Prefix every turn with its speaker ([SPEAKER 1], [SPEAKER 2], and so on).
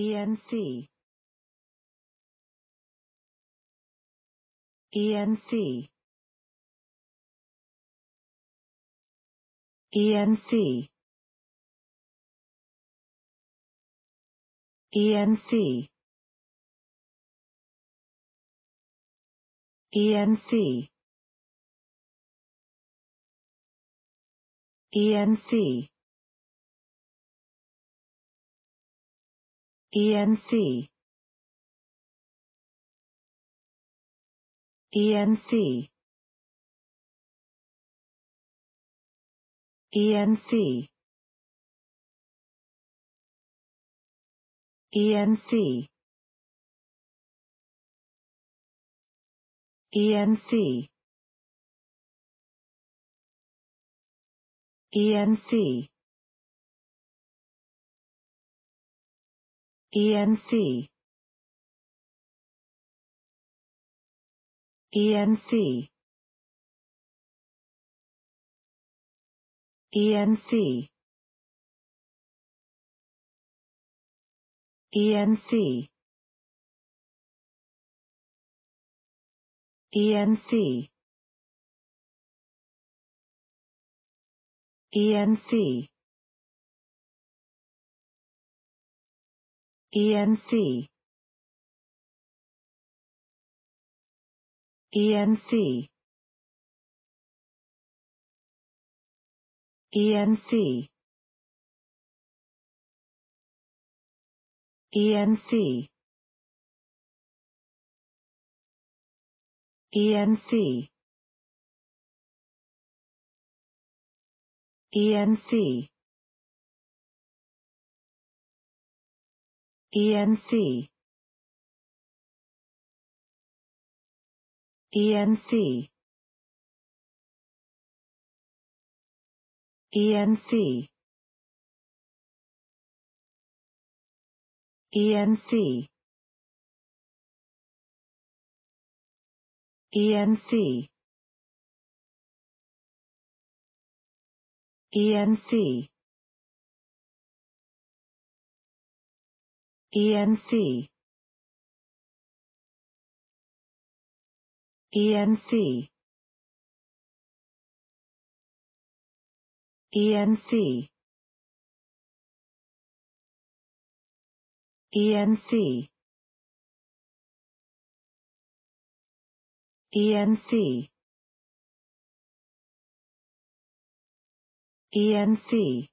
[SPEAKER 1] ENC ENC ENC ENC ENC ENC ENC ENC ENC ENC ENC ENC ENC ENC ENC ENC ENC ENC ENC ENC ENC ENC ENC ENC ENC ENC ENC ENC ENC ENC ENC ENC ENC ENC ENC ENC